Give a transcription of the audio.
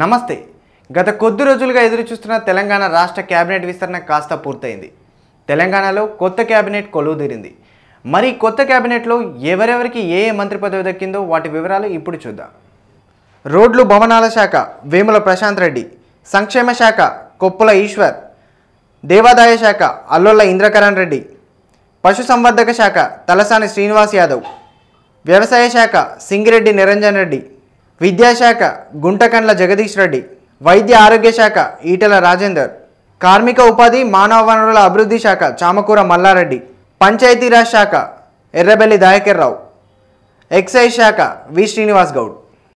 నమస్తే గత కొద్ది రోజులుగా ఎదురుచూస్తున్న తెలంగాణ రాష్ట్ర కేబినెట్ విస్తరణ కాస్త పూర్తయింది తెలంగాణలో కొత్త కేబినెట్ తీరింది మరి కొత్త కేబినెట్లో ఎవరెవరికి ఏ ఏ మంత్రి పదవి దక్కిందో వాటి వివరాలు ఇప్పుడు చూద్దాం రోడ్లు భవనాల శాఖ వేముల ప్రశాంత్ రెడ్డి సంక్షేమ శాఖ కొప్పుల ఈశ్వర్ దేవాదాయ శాఖ అల్లొల్ల ఇంద్రకరణ్ రెడ్డి పశుసంవర్ధక శాఖ తలసాని శ్రీనివాస్ యాదవ్ వ్యవసాయ శాఖ సింగిరెడ్డి నిరంజన్ రెడ్డి విద్యాశాఖ గుంటకండ్ల జగదీష్ రెడ్డి వైద్య ఆరోగ్య శాఖ ఈటల రాజేందర్ కార్మిక ఉపాధి మానవ వనరుల అభివృద్ధి శాఖ చామకూర మల్లారెడ్డి పంచాయతీరాజ్ శాఖ ఎర్రబెల్లి దాయకర్రావు ఎక్సైజ్ శాఖ వి శ్రీనివాస్ గౌడ్